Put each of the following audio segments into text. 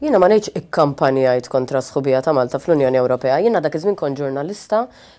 Jina ma nejċ ikkampanjajt kontra sħubija ta' Malta fl-Unjoni Ewropea. Jina dak iżmin kont ġurnalista,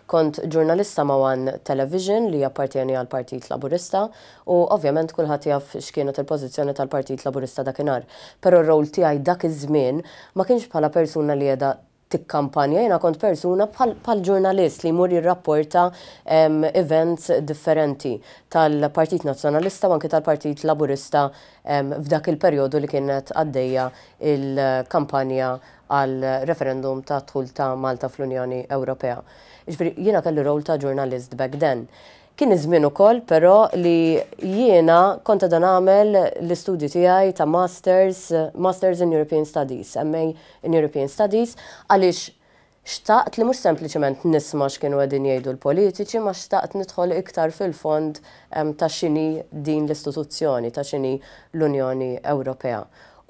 kont ġurnalista ma' One Television li appartieni għal Partit Laburista u ovvjament kulħadd jaf x'kienet il-pożizzjoni tal-Partit Laburista dakinhar. Però r-rol tiegħi dak iż-żmien ma kienx bħala persuna li qiegħda tikkampanja, jena kont persuna bħal ġurnalist li mur jirrapporta events differenti tal-Partit Nazzjonalista u anke tal-Partit Laburista f'dak il-perjodu li kienet għaddejja il-kampanja għal referendum ta' tħul ta' Malta fl-Unjoni Ewropea. Ġifri, jena kelli rol ta' ġurnalist back then. Kien iż-żmien ukoll però li jiena konta dan għamel l-istudju tiegħi ta' Masters, Masters in European Studies, MA in European Studies, għaliex xtaqt li mhux sempliċement nisma x'kienu qegħdin jgħidu l-politiċi, ma xtaqt nidħol iktar fil-fond ta' xini din l-istituzzjoni, ta' xini l-Unjoni Ewropea.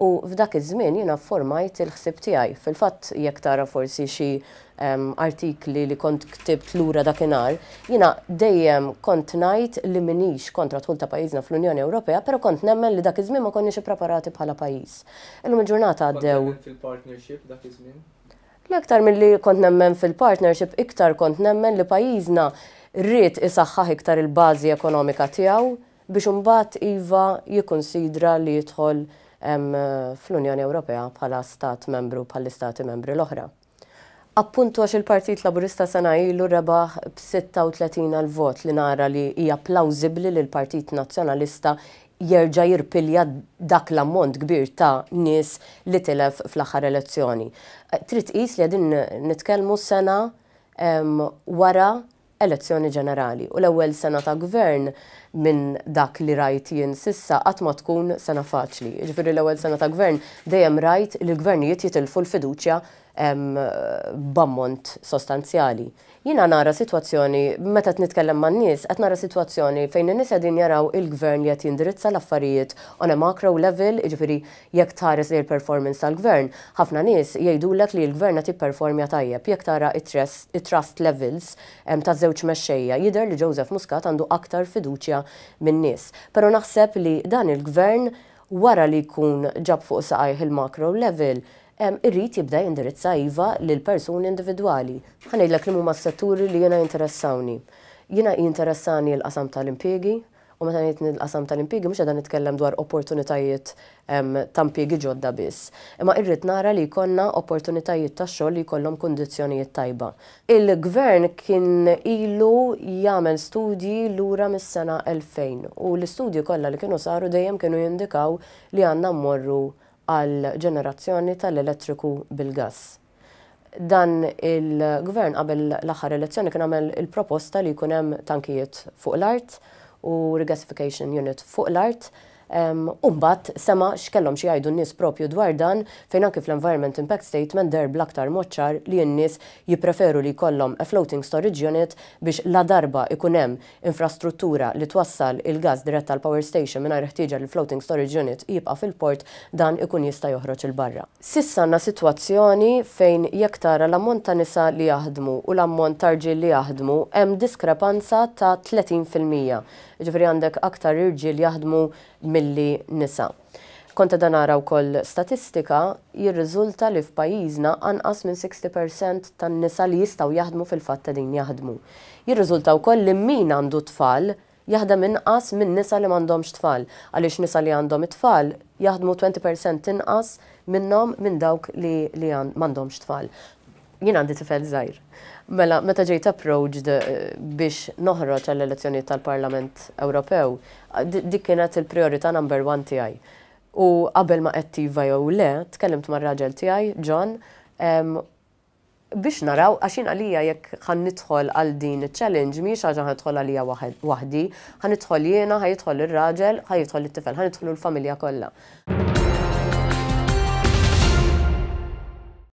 U f'dak iż-żmien jiena formajt il-ħsib tiegħi. Fil-fatt jekk tara forsi xi um, artikli li kont ktibt lura dakinhar, jiena dejjem kont ngħid li minix kontra tħul ta' pajjiżna fl-Unjoni Ewropea, però kont nemmen li dak iż-żmien ma konniex ippreparati bħala pajjiż. Illum il-ġurnata għaddew. Fil-partnership dak iż-żmien? L-aktar mill-li kont nemmen fil-partnership, iktar kont nemmen li pajjiżna rrit isaħħaħ iktar il-bażi ekonomika tiegħu biex imbagħad iva jikkonsidra li jidħol fl-Unjoni Ewropea bħala stat membru bħal istati membri l-oħra. Appuntu għax il-Partit Laburista sena ilu rebaħ b-36 għal-vot li nara li hija plausibli li l-Partit Nazzjonalista jerġa' jirpilja dak l-ammont kbir ta' nies li tilef fl-aħħar elezzjoni. Trit is li qegħdin nitkellmu sena wara elezzjoni ġenerali u l-ewwel sena ta' gvern minn dak li rajt jien sissa qatt ma tkun sena faċli. Ġifieri l-ewwel sena ta' gvern dejjem rajt li l-gvernijiet jitilfu l-fiduċja bammont sostanzjali. Jina nara situazzjoni, meta nitkellem man nies, qed nara situazzjoni fejn n nies qegħdin jaraw il-gvern qed jindirizza l-affarijiet on a macro level, jiġifieri jekk tares li l-performance tal-gvern. Ħafna nies ek li l-gvern qed jipperformja tajjeb jekk tara it-trust levels ta' żewġ mexxejja jidher li Joseph Muscat għandu aktar fiduċja min-nies. Però naħseb li dan il-gvern wara li jkun ġab fuq saqajh il-makro level irrit jibda jindirizza iva lil persuni individuali. Ħanejlek li huma setturi li jena interessawni. Jena jinteressani l-qasam tal-impiegi, U meta ngħid nil-qasam tal-impjiegi mhux qegħda nitkellem dwar opportunitajiet ta' impjiegi ġodda biss. Imma irrid nara li jkollna opportunitajiet ta' xogħol li jkollhom kundizzjonijiet tajba. Il-gvern kien ilu jagħmel studji lura mis-sena 2000 u l-istudji kollha li kienu saru dejjem kienu jindikaw li għandna mmorru għal ġenerazzjoni tal-elettriku bil-gass dan il-gvern qabel l-aħħar elezzjoni kien għamel il-proposta li jkun hemm tankijiet fuq l-art u regasification unit fuq l-art Umbat, sema x'kellhom xi jgħidu n nis propju dwar dan fejn anki fl-Environment Impact Statement der bl-aktar moċċar li n-nies jippreferu li jkollhom a floating storage unit biex la darba ikun hemm infrastruttura li twassal il-gas dirett tal power station mingħajr ħtieġa li floating storage unit jibqa' fil-port dan ikun jista' joħroġ il-barra. Sissa għandna sitwazzjoni fejn jekk tara l-ammont ta' nisa li jaħdmu u l-ammont ta' li jaħdmu hemm diskrepanza ta' 30%. Ġifri għandek aktar irġiel jaħdmu milli nisa. Konta dan nara wkoll statistika jirriżulta li f'pajjiżna anqas minn 60% tan-nisa li jistgħu jaħdmu fil-fatt ta' din jaħdmu. Jirriżulta wkoll li min għandu tfal jaħdem inqas minn nisa li m'għandhomx tfal, għaliex nisa li għandhom tfal jaħdmu 20% t'inqas minnhom minn dawk li, li m'għandhomx tfal jien għandi tifel żgħir. Mela, meta ġejt approach eh, biex noħroġ għall elezzjoni tal-Parlament Ewropew, dik kienet il-priorità number one tiegħi. U qabel ma qed iva jew le, tkellimt mar-raġel tiegħi, John, biex naraw għaxin għalija jekk ħan nidħol għal din challenge mhix ħaġa ħan nidħol għalija wahdi, ħan nidħol jiena, ħan jidħol ir-raġel, ħan jidħol it-tifel, ħan nidħol l-familja kollha.